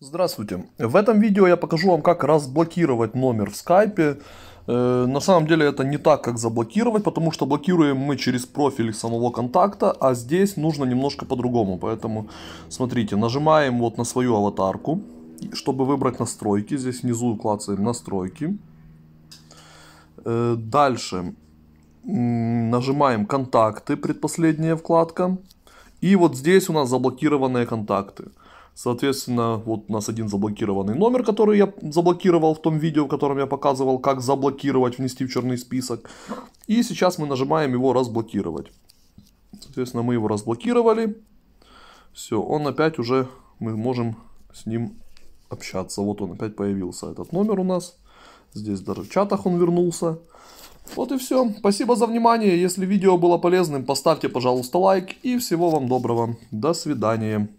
Здравствуйте! В этом видео я покажу вам, как разблокировать номер в скайпе. Э, на самом деле это не так, как заблокировать, потому что блокируем мы через профиль самого контакта, а здесь нужно немножко по-другому. Поэтому, смотрите, нажимаем вот на свою аватарку, чтобы выбрать настройки. Здесь внизу клацаем настройки. Э, дальше нажимаем контакты, предпоследняя вкладка. И вот здесь у нас заблокированные контакты. Соответственно, вот у нас один заблокированный номер, который я заблокировал в том видео, в котором я показывал, как заблокировать, внести в черный список. И сейчас мы нажимаем его разблокировать. Соответственно, мы его разблокировали. Все, он опять уже, мы можем с ним общаться. Вот он опять появился, этот номер у нас. Здесь даже в чатах он вернулся. Вот и все. Спасибо за внимание. Если видео было полезным, поставьте, пожалуйста, лайк. И всего вам доброго. До свидания.